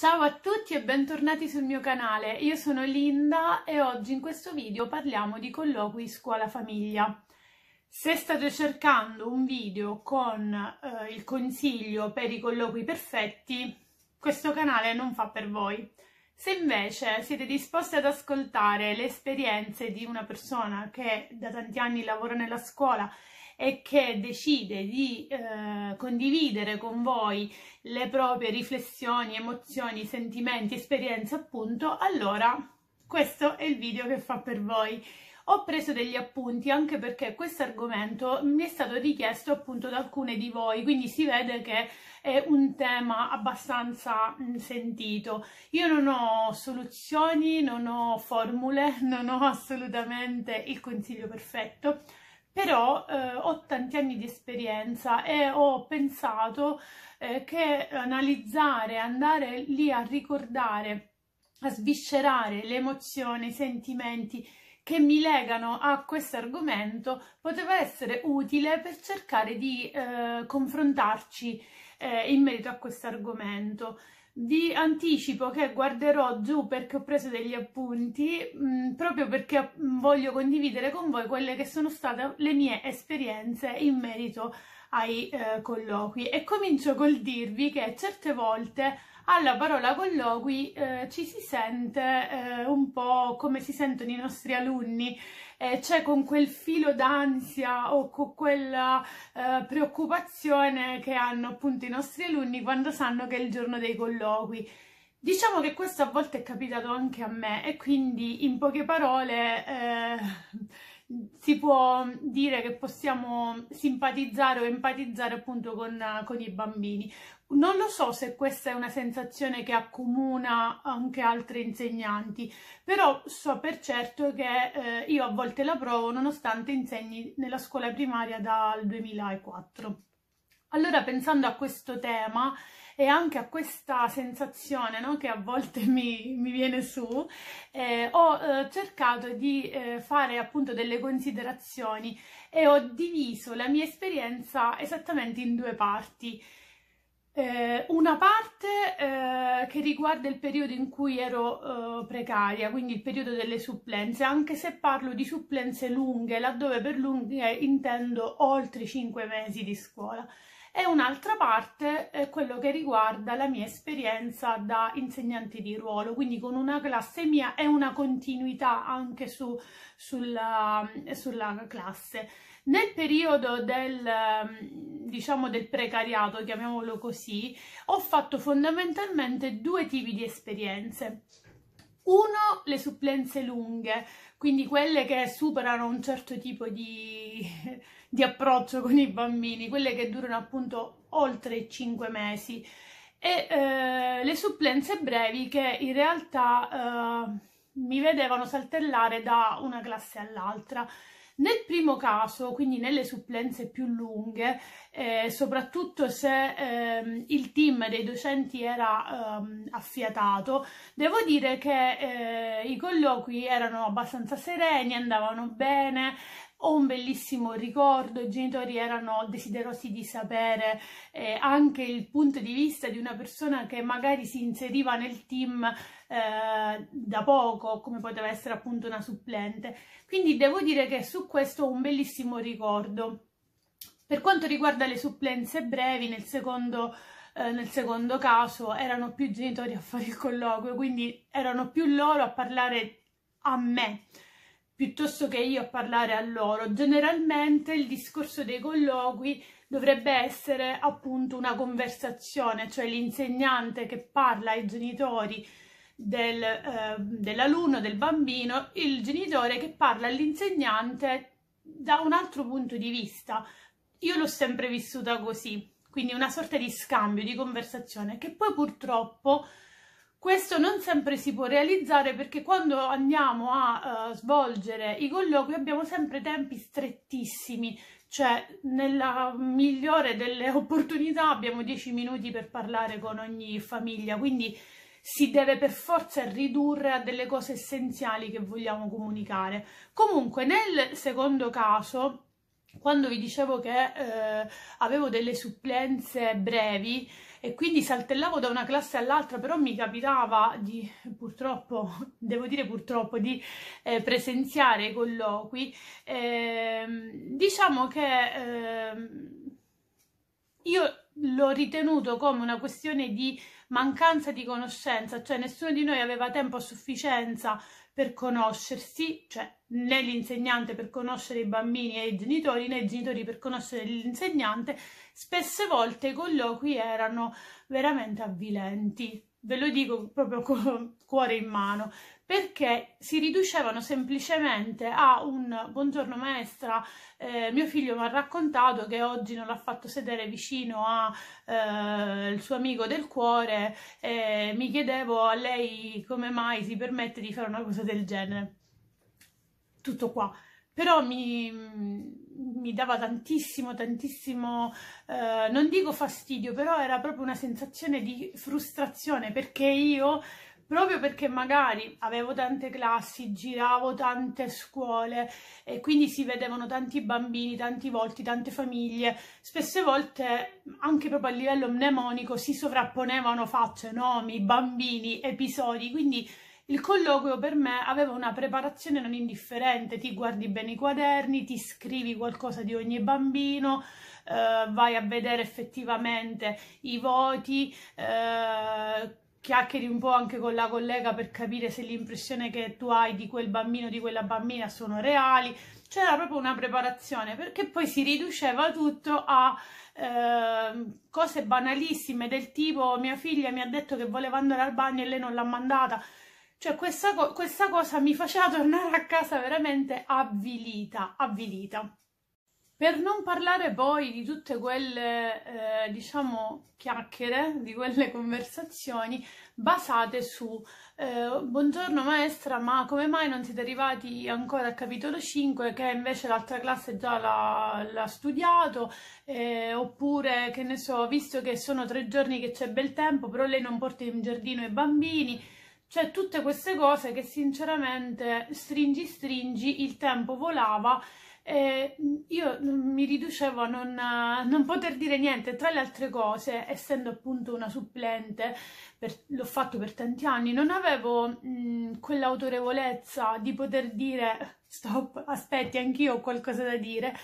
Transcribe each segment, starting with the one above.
Ciao a tutti e bentornati sul mio canale, io sono Linda e oggi in questo video parliamo di colloqui scuola-famiglia. Se state cercando un video con eh, il consiglio per i colloqui perfetti, questo canale non fa per voi. Se invece siete disposti ad ascoltare le esperienze di una persona che da tanti anni lavora nella scuola e che decide di eh, condividere con voi le proprie riflessioni, emozioni, sentimenti, esperienze, appunto, allora questo è il video che fa per voi. Ho preso degli appunti anche perché questo argomento mi è stato richiesto appunto da alcune di voi, quindi si vede che è un tema abbastanza mm, sentito. Io non ho soluzioni, non ho formule, non ho assolutamente il consiglio perfetto però eh, ho tanti anni di esperienza e ho pensato eh, che analizzare, andare lì a ricordare, a sviscerare le emozioni, i sentimenti che mi legano a questo argomento poteva essere utile per cercare di eh, confrontarci eh, in merito a questo argomento. Vi anticipo che guarderò giù perché ho preso degli appunti, mh, mm, proprio perché mm, voglio condividere con voi quelle che sono state le mie esperienze in merito a ai eh, colloqui e comincio col dirvi che certe volte alla parola colloqui eh, ci si sente eh, un po' come si sentono i nostri alunni, eh, cioè con quel filo d'ansia o con quella eh, preoccupazione che hanno appunto i nostri alunni quando sanno che è il giorno dei colloqui. Diciamo che questo a volte è capitato anche a me e quindi in poche parole eh, si può dire che possiamo simpatizzare o empatizzare appunto con, con, i bambini. Non lo so se questa è una sensazione che accomuna anche altri insegnanti, però so per certo che eh, io a volte la provo nonostante insegni nella scuola primaria dal 2004. Allora, pensando a questo tema, e anche a questa sensazione no, che a volte mi, mi viene su, eh, ho eh, cercato di eh, fare appunto delle considerazioni e ho diviso la mia esperienza esattamente in due parti. Eh, una parte eh, che riguarda il periodo in cui ero eh, precaria, quindi il periodo delle supplenze, anche se parlo di supplenze lunghe, laddove per lunghe intendo oltre 5 mesi di scuola e un'altra parte è quello che riguarda la mia esperienza da insegnante di ruolo, quindi con una classe mia e una continuità anche su, sulla, sulla classe. Nel periodo del, ehm, diciamo, del precariato, chiamiamolo così, ho fatto fondamentalmente due tipi di esperienze. Uno, le supplenze lunghe, quindi quelle che superano un certo tipo di di approccio con i bambini, quelle che durano appunto oltre i 5 mesi e eh, le supplenze brevi che in realtà eh, mi vedevano saltellare da una classe all'altra. Nel primo caso, quindi nelle supplenze più lunghe, eh, soprattutto se eh, il team dei docenti era eh, affiatato, devo dire che eh, i colloqui erano abbastanza sereni, andavano bene, ho un bellissimo ricordo, i genitori erano desiderosi di sapere eh, anche il punto di vista di una persona che magari si inseriva nel team eh, da poco, come poteva essere appunto una supplente. Quindi devo dire che su questo ho un bellissimo ricordo. Per quanto riguarda le supplenze brevi, nel secondo eh, nel secondo caso erano più i genitori a fare il colloquio, quindi erano più loro a parlare a me piuttosto che io a parlare a loro. Generalmente il discorso dei colloqui dovrebbe essere appunto una conversazione, cioè l'insegnante che parla ai genitori del, eh, dell'alunno, del bambino, il genitore che parla all'insegnante da un altro punto di vista. Io l'ho sempre vissuta così, quindi una sorta di scambio, di conversazione che poi purtroppo questo non sempre si può realizzare perché quando andiamo a uh, svolgere i colloqui abbiamo sempre tempi strettissimi, cioè nella migliore delle opportunità abbiamo 10 minuti per parlare con ogni famiglia, quindi si deve per forza ridurre a delle cose essenziali che vogliamo comunicare. Comunque nel secondo caso, quando vi dicevo che eh, avevo delle supplenze brevi, e quindi saltellavo da una classe all'altra, però mi capitava di, purtroppo, devo dire purtroppo, di eh, presenziare colloqui. Eh, diciamo che eh, io l'ho ritenuto come una questione di mancanza di conoscenza, cioè nessuno di noi aveva tempo a sufficienza per conoscersi, cioè né l'insegnante per conoscere i bambini e i genitori, né i genitori per conoscere l'insegnante, spesse volte i colloqui erano veramente avvilenti. Ve lo dico proprio con cuore in mano, perché si riducevano semplicemente a un buongiorno maestra, eh, mio figlio mi ha raccontato che oggi non l'ha fatto sedere vicino al eh, suo amico del cuore e mi chiedevo a lei come mai si permette di fare una cosa del genere. Tutto qua. Però mi, mi dava tantissimo, tantissimo, eh, non dico fastidio, però era proprio una sensazione di frustrazione perché io proprio perché magari avevo tante classi, giravo tante scuole e quindi si vedevano tanti bambini, tanti volti, tante famiglie, spesse volte anche proprio a livello mnemonico si sovrapponevano facce, nomi, bambini, episodi, quindi il colloquio per me aveva una preparazione non indifferente, ti guardi bene i quaderni, ti scrivi qualcosa di ogni bambino, eh, vai a vedere effettivamente i voti, eh, chiacchieri un po' anche con la collega per capire se l'impressione che tu hai di quel bambino, o di quella bambina sono reali. C'era proprio una preparazione perché poi si riduceva tutto a eh, cose banalissime del tipo mia figlia mi ha detto che voleva andare al bagno e lei non l'ha mandata. Cioè questa, co- questa cosa mi faceva tornare a casa veramente avvilita, avvilita. Per non parlare poi di tutte quelle, eh, diciamo, chiacchiere, di quelle conversazioni basate su eh, buongiorno maestra, ma come mai non siete arrivati ancora al capitolo 5 che invece l'altra classe già l'ha, studiato, eh, oppure che ne so, visto che sono tre giorni che c'è bel tempo, però lei non porta in giardino i bambini, cioè tutte queste cose che sinceramente stringi stringi, il tempo volava eh, io mi riducevo a non, non, poter dire niente, tra le altre cose, essendo appunto una supplente, per, l'ho fatto per tanti anni, non avevo mh, mm, quell'autorevolezza di poter dire stop, aspetti, anch'io ho qualcosa da dire.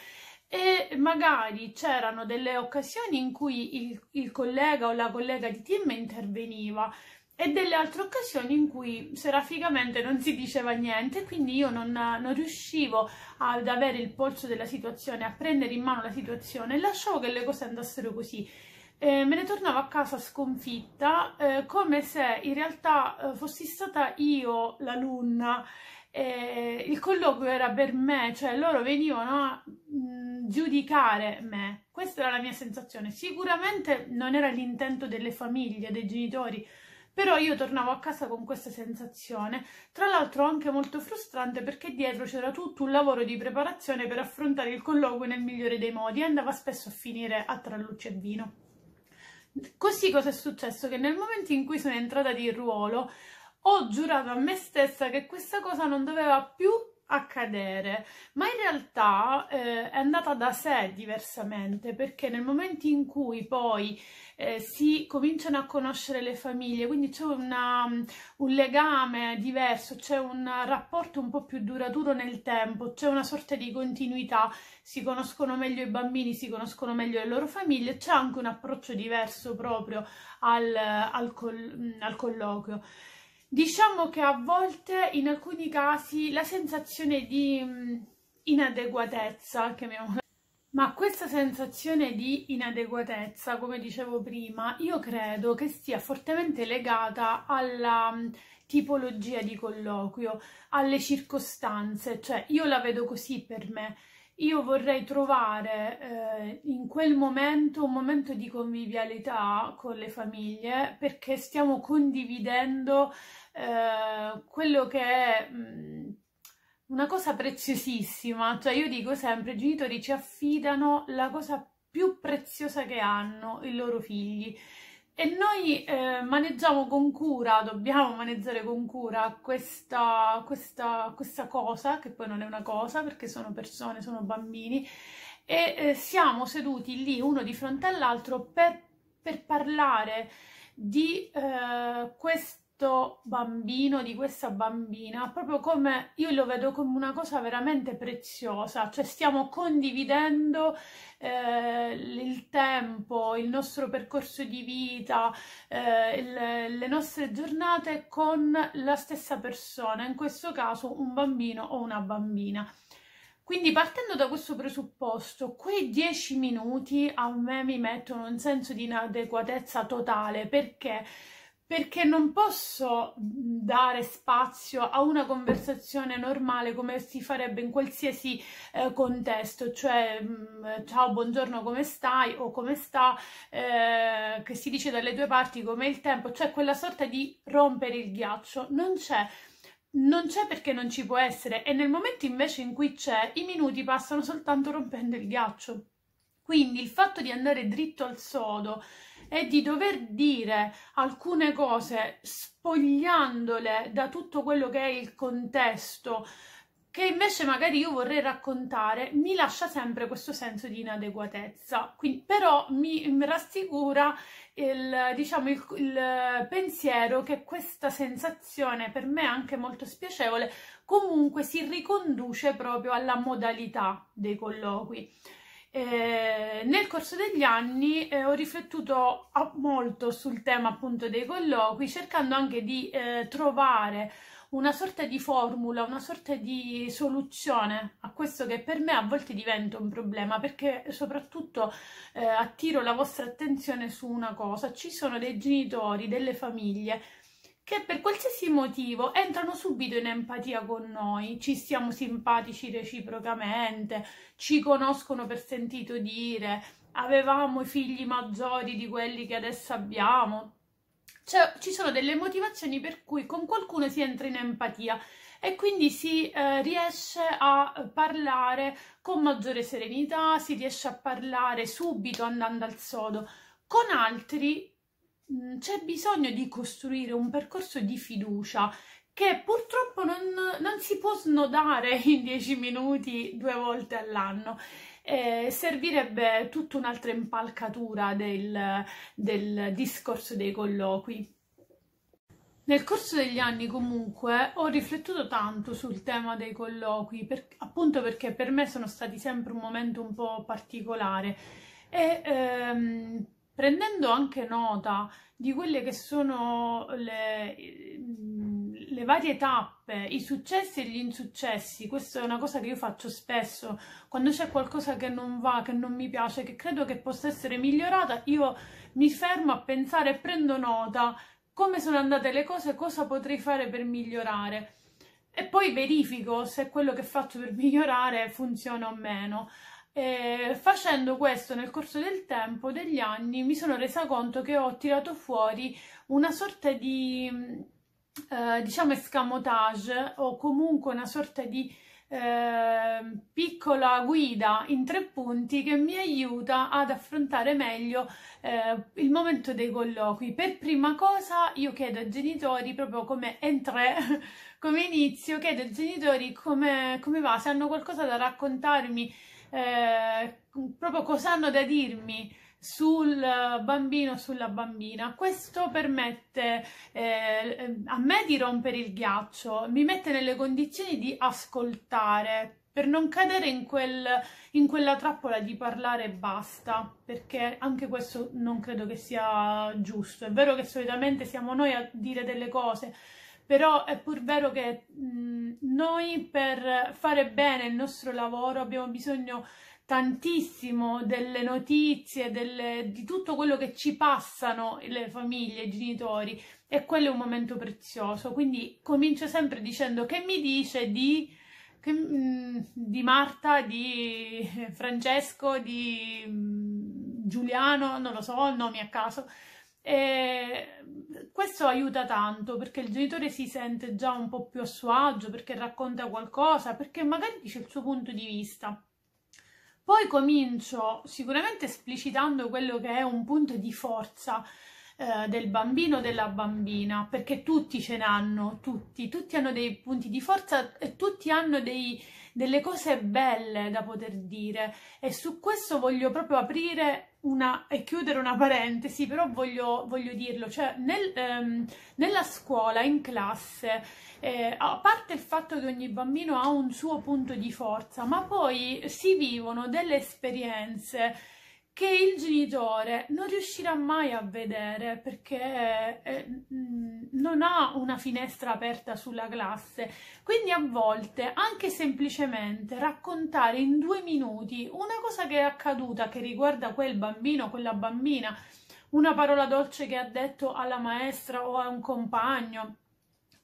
E magari c'erano delle occasioni in cui il, il collega o la collega di team interveniva e delle altre occasioni in cui seraficamente non si diceva niente, quindi io non, non, riuscivo ad avere il polso della situazione, a prendere in mano la situazione, lasciavo che le cose andassero così. Eh, me ne tornavo a casa sconfitta, eh, come se in realtà eh, fossi stata io l'alunna. Eh, il colloquio era per me, cioè loro venivano a mh, mm, giudicare me. Questa era la mia sensazione. Sicuramente non era l'intento delle famiglie, dei genitori, però io tornavo a casa con questa sensazione, tra l'altro anche molto frustrante perché dietro c'era tutto un lavoro di preparazione per affrontare il colloquio nel migliore dei modi e andava spesso a finire a tralluce e vino. Così cosa è successo? Che nel momento in cui sono entrata di ruolo ho giurato a me stessa che questa cosa non doveva più accadere, ma in realtà eh, è andata da sé diversamente perché nel momento in cui poi eh, si cominciano a conoscere le famiglie, quindi c'è un legame diverso, c'è un rapporto un po' più duraturo nel tempo, c'è una sorta di continuità, si conoscono meglio i bambini, si conoscono meglio le loro famiglie, c'è anche un approccio diverso proprio al, al, col, al colloquio. Diciamo che a volte, in alcuni casi, la sensazione di mm, inadeguatezza, chiamiamola. Ma questa sensazione di inadeguatezza, come dicevo prima, io credo che sia fortemente legata alla mm, tipologia di colloquio, alle circostanze, cioè io la vedo così per me. Io vorrei trovare eh, in quel momento un momento di convivialità con le famiglie perché stiamo condividendo eh, quello che è mm, una cosa preziosissima, cioè io dico sempre, i genitori ci affidano la cosa più preziosa che hanno, i loro figli. E noi eh, maneggiamo con cura, dobbiamo maneggiare con cura questa, questa, questa, cosa, che poi non è una cosa perché sono persone, sono bambini, e eh, siamo seduti lì uno di fronte all'altro per, per parlare di eh, questa questo bambino, di questa bambina, proprio come io lo vedo come una cosa veramente preziosa, cioè stiamo condividendo eh, il tempo, il nostro percorso di vita, eh, le, le nostre giornate con la stessa persona, in questo caso un bambino o una bambina. Quindi partendo da questo presupposto, quei dieci minuti a me mi mettono un senso di inadeguatezza totale perché perché non posso dare spazio a una conversazione normale come si farebbe in qualsiasi eh, contesto, cioè mh, mm, ciao, buongiorno, come stai o come sta, eh, che si dice dalle due parti come il tempo, cioè quella sorta di rompere il ghiaccio, non c'è. Non c'è perché non ci può essere e nel momento invece in cui c'è, i minuti passano soltanto rompendo il ghiaccio. Quindi il fatto di andare dritto al sodo e di dover dire alcune cose spogliandole da tutto quello che è il contesto che invece magari io vorrei raccontare, mi lascia sempre questo senso di inadeguatezza. Quindi, però mi, mi rassicura il, diciamo, il, il pensiero che questa sensazione, per me anche molto spiacevole, comunque si riconduce proprio alla modalità dei colloqui. Eh, nel corso degli anni eh, ho riflettuto ah, molto sul tema appunto dei colloqui, cercando anche di eh, trovare una sorta di formula, una sorta di soluzione a questo che per me a volte diventa un problema, perché soprattutto eh, attiro la vostra attenzione su una cosa, ci sono dei genitori, delle famiglie che per qualsiasi motivo entrano subito in empatia con noi, ci stiamo simpatici reciprocamente, ci conoscono per sentito dire, avevamo i figli maggiori di quelli che adesso abbiamo. Cioè, ci sono delle motivazioni per cui con qualcuno si entra in empatia e quindi si eh, riesce a parlare con maggiore serenità, si riesce a parlare subito andando al sodo. Con altri Mm, c'è bisogno di costruire un percorso di fiducia che purtroppo non, non si può snodare in dieci minuti due volte all'anno. Eh, servirebbe tutta un'altra impalcatura del, del discorso dei colloqui. Nel corso degli anni comunque ho riflettuto tanto sul tema dei colloqui, per, appunto perché per me sono stati sempre un momento un po' particolare e ehm, prendendo anche nota di quelle che sono le, mm, le, varie tappe, i successi e gli insuccessi, questa è una cosa che io faccio spesso, quando c'è qualcosa che non va, che non mi piace, che credo che possa essere migliorata, io mi fermo a pensare e prendo nota come sono andate le cose, cosa potrei fare per migliorare e poi verifico se quello che faccio per migliorare funziona o meno. E facendo questo nel corso del tempo, degli anni, mi sono resa conto che ho tirato fuori una sorta di, eh, diciamo, escamotage o comunque una sorta di eh, piccola guida in tre punti che mi aiuta ad affrontare meglio eh, il momento dei colloqui. Per prima cosa io chiedo ai genitori, proprio come entré, come inizio, chiedo ai genitori come, come va, se hanno qualcosa da raccontarmi eh, proprio cosa hanno da dirmi sul bambino sulla bambina. Questo permette eh, a me di rompere il ghiaccio, mi mette nelle condizioni di ascoltare per non cadere in, quel, in quella trappola di parlare e basta, perché anche questo non credo che sia giusto. È vero che solitamente siamo noi a dire delle cose però è pur vero che mh, noi per fare bene il nostro lavoro abbiamo bisogno tantissimo delle notizie, delle, di tutto quello che ci passano le famiglie, i genitori e quello è un momento prezioso, quindi comincio sempre dicendo che mi dice di, che, mh, di Marta, di Francesco, di mh, Giuliano, non lo so, nomi a caso, e questo aiuta tanto perché il genitore si sente già un po' più a suo agio, perché racconta qualcosa, perché magari dice il suo punto di vista. Poi comincio sicuramente esplicitando quello che è un punto di forza eh, del bambino o della bambina, perché tutti ce n'hanno, tutti, tutti hanno dei punti di forza e tutti hanno dei, delle cose belle da poter dire e su questo voglio proprio aprire una, e chiudere una parentesi, però voglio, voglio dirlo, cioè nel, ehm, nella scuola, in classe, eh, a parte il fatto che ogni bambino ha un suo punto di forza, ma poi si vivono delle esperienze che il genitore non riuscirà mai a vedere perché eh, mm, non ha una finestra aperta sulla classe. Quindi a volte anche semplicemente raccontare in due minuti una cosa che è accaduta che riguarda quel bambino, quella bambina, una parola dolce che ha detto alla maestra o a un compagno,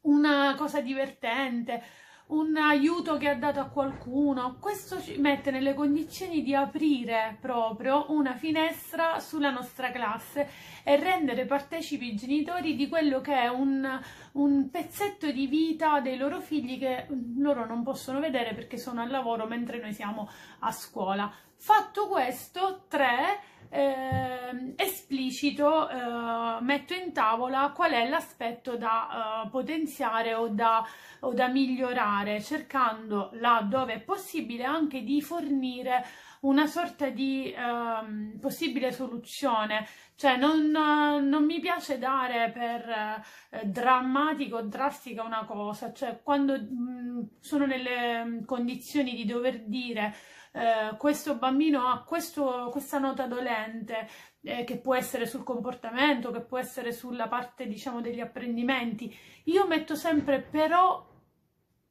una cosa divertente un aiuto che ha dato a qualcuno. Questo ci mette nelle condizioni di aprire proprio una finestra sulla nostra classe e rendere partecipi i genitori di quello che è un, un pezzetto di vita dei loro figli che loro non possono vedere perché sono al lavoro mentre noi siamo a scuola fatto questo tre, eh, esplicito eh, metto in tavola qual è l'aspetto da eh, potenziare o da, o da, migliorare cercando là dove è possibile anche di fornire una sorta di ehm, possibile soluzione cioè non, non, mi piace dare per eh, drammatico o drastica una cosa cioè quando mh, mm, sono nelle mm, condizioni di dover dire eh, questo bambino ha questo, questa nota dolente eh, che può essere sul comportamento, che può essere sulla parte diciamo degli apprendimenti. Io metto sempre però,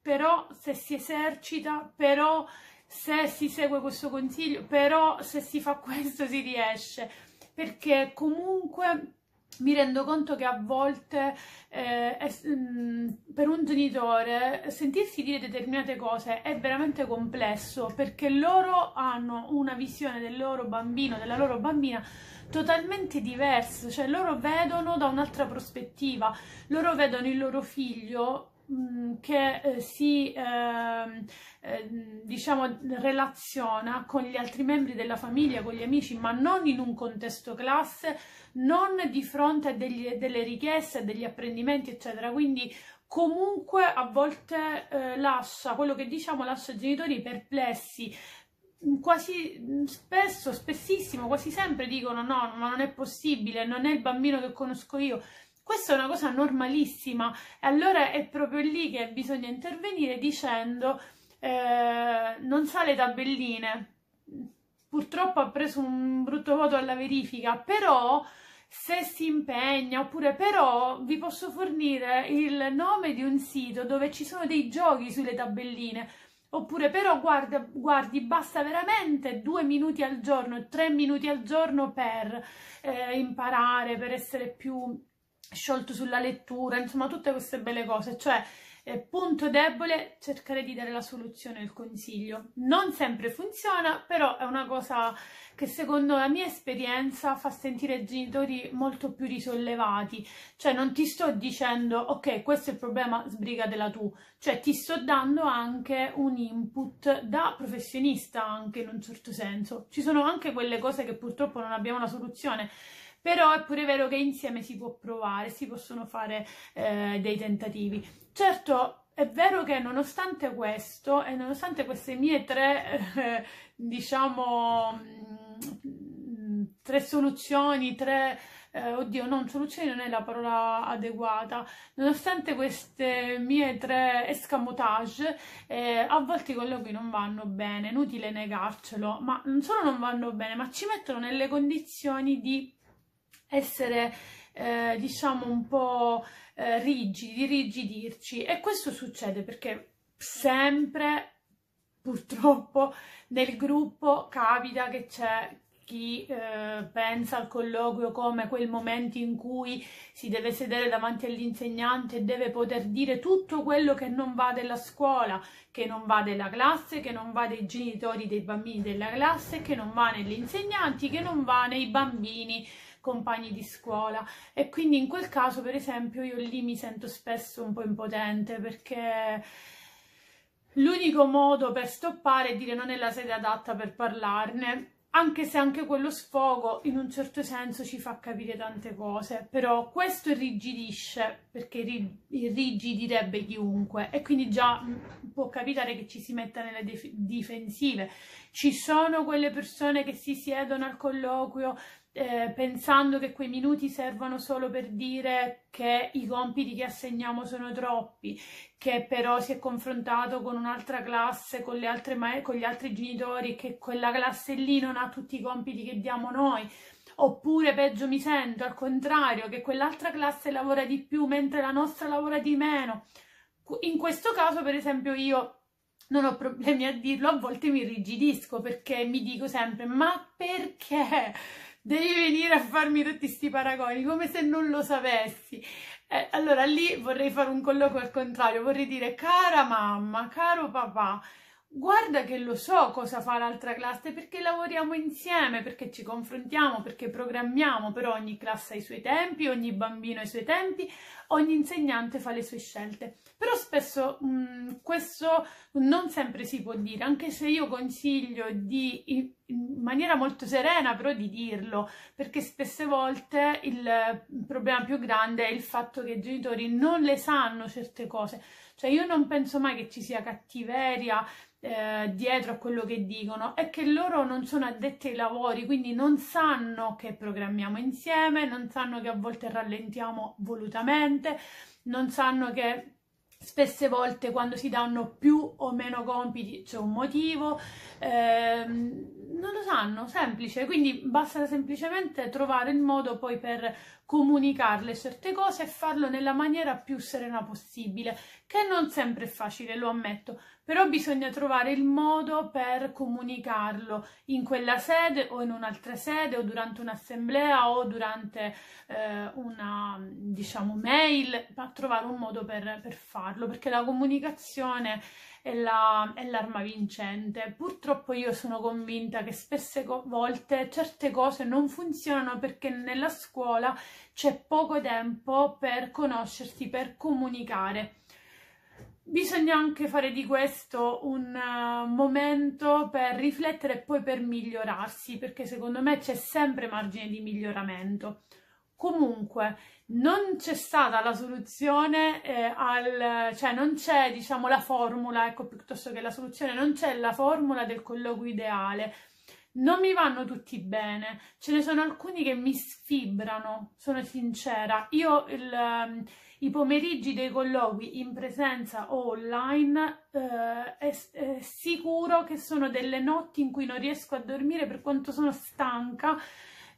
però se si esercita, però se si segue questo consiglio, però se si fa questo si riesce, perché comunque mi rendo conto che a volte eh, è, mh, mm, per un genitore sentirsi dire determinate cose è veramente complesso perché loro hanno una visione del loro bambino, della loro bambina totalmente diversa, cioè loro vedono da un'altra prospettiva, loro vedono il loro figlio Mm, che eh, si eh, eh, diciamo relaziona con gli altri membri della famiglia, con gli amici, ma non in un contesto classe, non di fronte a degli, delle richieste, degli apprendimenti, eccetera. Quindi comunque a volte eh, lascia quello che diciamo lascia i genitori perplessi, quasi mm, spesso, spessissimo, quasi sempre dicono no, ma non è possibile, non è il bambino che conosco io. Questa è una cosa normalissima e allora è proprio lì che bisogna intervenire dicendo eh, non sa le tabelline. Purtroppo ha preso un brutto voto alla verifica, però se si impegna oppure però vi posso fornire il nome di un sito dove ci sono dei giochi sulle tabelline oppure però guarda, guardi basta veramente due minuti al giorno tre minuti al giorno per eh, imparare per essere più sciolto sulla lettura, insomma tutte queste belle cose, cioè eh, punto debole cercare di dare la soluzione, il consiglio. Non sempre funziona, però è una cosa che secondo la mia esperienza fa sentire i genitori molto più risollevati, cioè non ti sto dicendo ok questo è il problema, sbrigatela tu, cioè ti sto dando anche un input da professionista anche in un certo senso. Ci sono anche quelle cose che purtroppo non abbiamo la soluzione, però è pure vero che insieme si può provare, si possono fare eh, dei tentativi. Certo, è vero che nonostante questo e nonostante queste mie tre, eh, diciamo, mm, tre soluzioni, tre... Eh, oddio, non, soluzioni non è la parola adeguata. Nonostante queste mie tre escamotage, eh, a volte i colloqui non vanno bene, inutile negarcelo, ma non solo non vanno bene, ma ci mettono nelle condizioni di essere eh, diciamo un po' eh, rigidi, rigidirci e questo succede perché sempre purtroppo nel gruppo capita che c'è chi eh, pensa al colloquio come quel momento in cui si deve sedere davanti all'insegnante e deve poter dire tutto quello che non va della scuola, che non va della classe, che non va dei genitori dei bambini della classe, che non va negli insegnanti, che non va nei bambini compagni di scuola e quindi in quel caso per esempio io lì mi sento spesso un po' impotente perché l'unico modo per stoppare è dire non è la sede adatta per parlarne anche se anche quello sfogo in un certo senso ci fa capire tante cose, però questo irrigidisce perché irrigidirebbe chiunque e quindi già mm, può capitare che ci si metta nelle dif- difensive. Ci sono quelle persone che si siedono al colloquio eh, pensando che quei minuti servano solo per dire che i compiti che assegniamo sono troppi, che però si è confrontato con un'altra classe, con, ma- con gli altri genitori, che quella classe lì non ha tutti i compiti che diamo noi. Oppure peggio mi sento, al contrario, che quell'altra classe lavora di più mentre la nostra lavora di meno. In questo caso, per esempio, io non ho problemi a dirlo, a volte mi irrigidisco perché mi dico sempre: ma perché? devi venire a farmi tutti questi paragoni, come se non lo sapessi. Eh, allora lì vorrei fare un colloquio al contrario, vorrei dire cara mamma, caro papà, guarda che lo so cosa fa l'altra classe perché lavoriamo insieme, perché ci confrontiamo, perché programmiamo, però ogni classe ha i suoi tempi, ogni bambino ha i suoi tempi, ogni insegnante fa le sue scelte. Però spesso mh, mm, questo non sempre si può dire, anche se io consiglio di in maniera molto serena però di dirlo, perché spesse volte il problema più grande è il fatto che i genitori non le sanno certe cose. Cioè io non penso mai che ci sia cattiveria eh, dietro a quello che dicono, è che loro non sono addetti ai lavori, quindi non sanno che programmiamo insieme, non sanno che a volte rallentiamo volutamente, non sanno che Spesse volte quando si danno più o meno compiti c'è un motivo, ehm, non lo sanno, semplice, quindi basta semplicemente trovare il modo poi per comunicarle certe cose e farlo nella maniera più serena possibile, che non sempre è facile, lo ammetto, però bisogna trovare il modo per comunicarlo in quella sede o in un'altra sede o durante un'assemblea o durante eh, una, diciamo, mail, ma trovare un modo per, per farlo, perché la comunicazione è, la, è l'arma vincente. Purtroppo io sono convinta che spesse volte certe cose non funzionano perché nella scuola c'è poco tempo per conoscersi, per comunicare. Bisogna anche fare di questo un uh, momento per riflettere e poi per migliorarsi, perché secondo me c'è sempre margine di miglioramento. Comunque, non c'è stata la soluzione eh, al, cioè non c'è diciamo la formula, ecco piuttosto che la soluzione, non c'è la formula del colloquio ideale. Non mi vanno tutti bene, ce ne sono alcuni che mi sfibrano, sono sincera. Io il, ehm, i pomeriggi dei colloqui in presenza o online eh, è, è sicuro che sono delle notti in cui non riesco a dormire per quanto sono stanca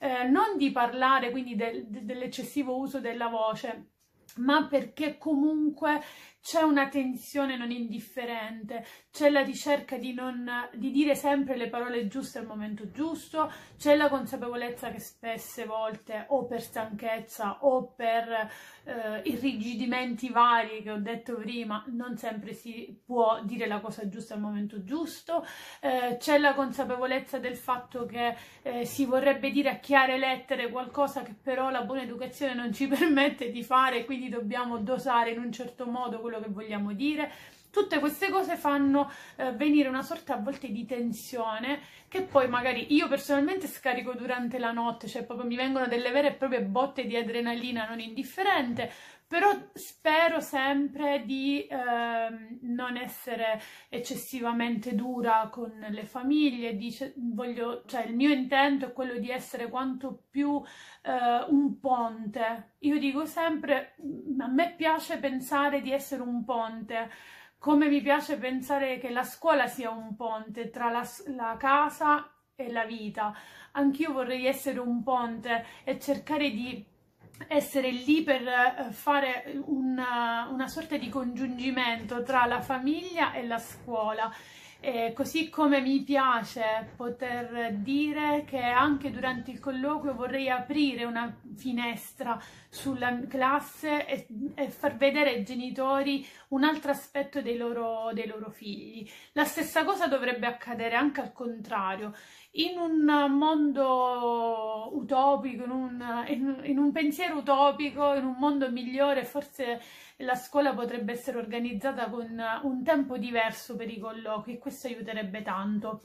eh, non di parlare quindi del, dell'eccessivo uso della voce, ma perché comunque c'è una tensione non indifferente, c'è la ricerca di, non, di dire sempre le parole giuste al momento giusto, c'è la consapevolezza che spesse volte o per stanchezza o per eh, irrigidimenti vari che ho detto prima non sempre si può dire la cosa giusta al momento giusto, eh, c'è la consapevolezza del fatto che eh, si vorrebbe dire a chiare lettere qualcosa che però la buona educazione non ci permette di fare, quindi dobbiamo dosare in un certo modo quello che vogliamo dire. Tutte queste cose fanno eh, venire una sorta a volte di tensione che poi magari io personalmente scarico durante la notte, cioè proprio mi vengono delle vere e proprie botte di adrenalina non indifferente, però spero sempre di eh, non essere eccessivamente dura con le famiglie, di, voglio, cioè il mio intento è quello di essere quanto più eh, un ponte. Io dico sempre, a me piace pensare di essere un ponte, come mi piace pensare che la scuola sia un ponte tra la, la casa e la vita. Anch'io vorrei essere un ponte e cercare di essere lì per eh, fare una, eh, una sorta di congiungimento tra la famiglia e la scuola. E così come mi piace poter dire che anche durante il colloquio vorrei aprire una finestra sulla classe e, e far vedere ai genitori un altro aspetto dei loro, dei loro figli. La stessa cosa dovrebbe accadere anche al contrario in un mondo utopico, in un, in, in un, pensiero utopico, in un mondo migliore, forse la scuola potrebbe essere organizzata con un tempo diverso per i colloqui e questo aiuterebbe tanto.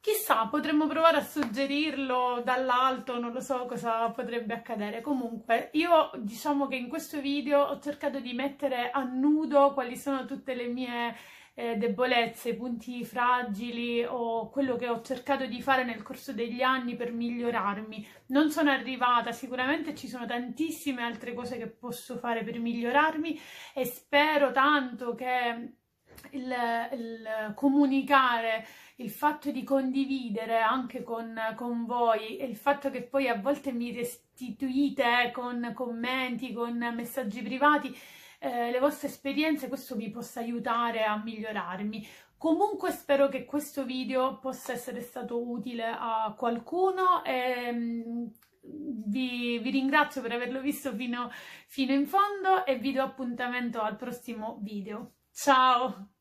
Chissà, potremmo provare a suggerirlo dall'alto, non lo so cosa potrebbe accadere. Comunque, io diciamo che in questo video ho cercato di mettere a nudo quali sono tutte le mie eh, debolezze, punti fragili o quello che ho cercato di fare nel corso degli anni per migliorarmi. Non sono arrivata, sicuramente ci sono tantissime altre cose che posso fare per migliorarmi e spero tanto che il, il, comunicare, il fatto di condividere anche con, con, voi e il fatto che poi a volte mi restituite con commenti, con messaggi privati eh, le vostre esperienze, questo vi possa aiutare a migliorarmi. Comunque spero che questo video possa essere stato utile a qualcuno e mm, vi, vi ringrazio per averlo visto fino, fino in fondo e vi do appuntamento al prossimo video. Ciao!